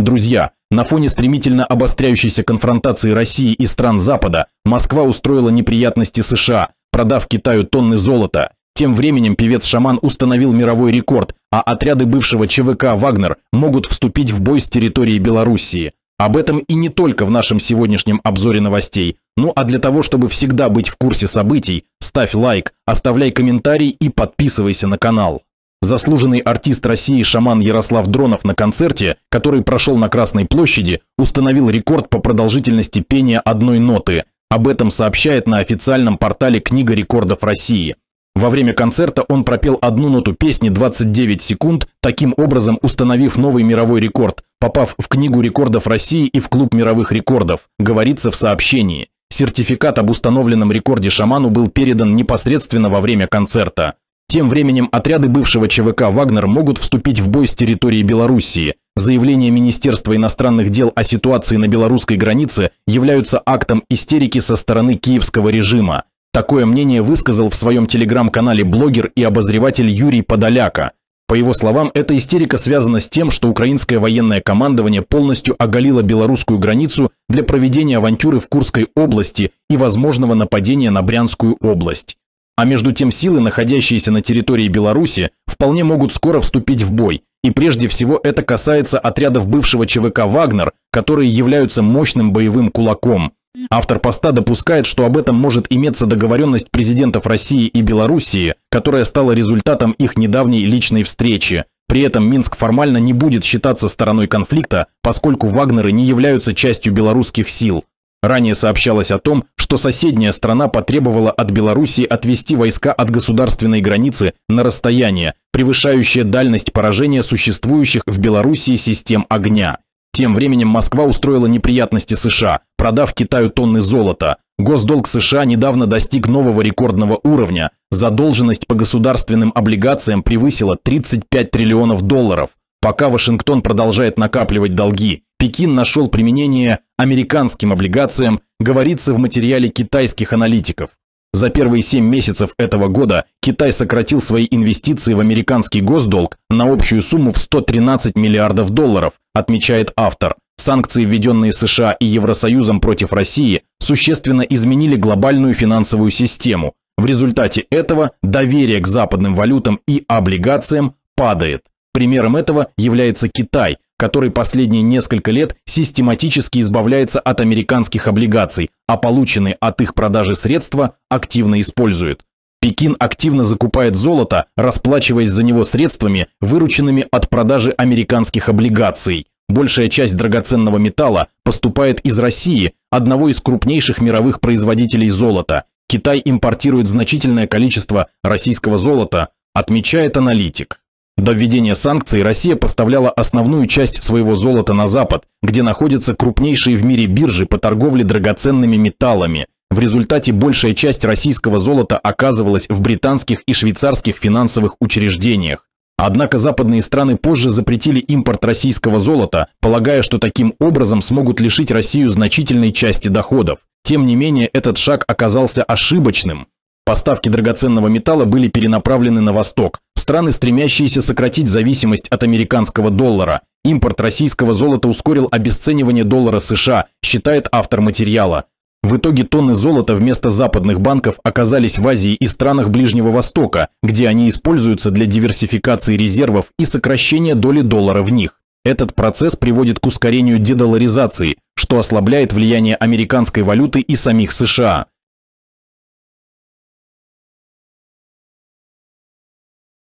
Друзья, на фоне стремительно обостряющейся конфронтации России и стран Запада Москва устроила неприятности США, продав Китаю тонны золота. Тем временем певец-шаман установил мировой рекорд, а отряды бывшего ЧВК «Вагнер» могут вступить в бой с территории Белоруссии. Об этом и не только в нашем сегодняшнем обзоре новостей. Ну а для того, чтобы всегда быть в курсе событий, ставь лайк, оставляй комментарий и подписывайся на канал. Заслуженный артист России шаман Ярослав Дронов на концерте, который прошел на Красной площади, установил рекорд по продолжительности пения одной ноты. Об этом сообщает на официальном портале «Книга рекордов России». Во время концерта он пропел одну ноту песни 29 секунд, таким образом установив новый мировой рекорд, попав в Книгу рекордов России и в Клуб мировых рекордов, говорится в сообщении. Сертификат об установленном рекорде шаману был передан непосредственно во время концерта. Тем временем отряды бывшего ЧВК «Вагнер» могут вступить в бой с территорией Белоруссии. Заявления Министерства иностранных дел о ситуации на белорусской границе являются актом истерики со стороны киевского режима. Такое мнение высказал в своем телеграм-канале блогер и обозреватель Юрий Подоляка. По его словам, эта истерика связана с тем, что украинское военное командование полностью оголило белорусскую границу для проведения авантюры в Курской области и возможного нападения на Брянскую область. А между тем силы, находящиеся на территории Беларуси, вполне могут скоро вступить в бой, и прежде всего это касается отрядов бывшего ЧВК «Вагнер», которые являются мощным боевым кулаком. Автор поста допускает, что об этом может иметься договоренность президентов России и Белоруссии, которая стала результатом их недавней личной встречи. При этом Минск формально не будет считаться стороной конфликта, поскольку «Вагнеры» не являются частью белорусских сил – Ранее сообщалось о том, что соседняя страна потребовала от Белоруссии отвести войска от государственной границы на расстояние, превышающее дальность поражения существующих в Белоруссии систем огня. Тем временем Москва устроила неприятности США, продав Китаю тонны золота. Госдолг США недавно достиг нового рекордного уровня. Задолженность по государственным облигациям превысила 35 триллионов долларов. Пока Вашингтон продолжает накапливать долги, Пекин нашел применение американским облигациям говорится в материале китайских аналитиков. За первые 7 месяцев этого года Китай сократил свои инвестиции в американский госдолг на общую сумму в 113 миллиардов долларов, отмечает автор. Санкции, введенные США и Евросоюзом против России, существенно изменили глобальную финансовую систему. В результате этого доверие к западным валютам и облигациям падает. Примером этого является Китай, который последние несколько лет систематически избавляется от американских облигаций, а полученные от их продажи средства активно использует. Пекин активно закупает золото, расплачиваясь за него средствами, вырученными от продажи американских облигаций. Большая часть драгоценного металла поступает из России, одного из крупнейших мировых производителей золота. Китай импортирует значительное количество российского золота, отмечает аналитик. До введения санкций Россия поставляла основную часть своего золота на Запад, где находятся крупнейшие в мире биржи по торговле драгоценными металлами. В результате большая часть российского золота оказывалась в британских и швейцарских финансовых учреждениях. Однако западные страны позже запретили импорт российского золота, полагая, что таким образом смогут лишить Россию значительной части доходов. Тем не менее, этот шаг оказался ошибочным. Поставки драгоценного металла были перенаправлены на восток, страны, стремящиеся сократить зависимость от американского доллара. Импорт российского золота ускорил обесценивание доллара США, считает автор материала. В итоге тонны золота вместо западных банков оказались в Азии и странах Ближнего Востока, где они используются для диверсификации резервов и сокращения доли доллара в них. Этот процесс приводит к ускорению дедоларизации, что ослабляет влияние американской валюты и самих США.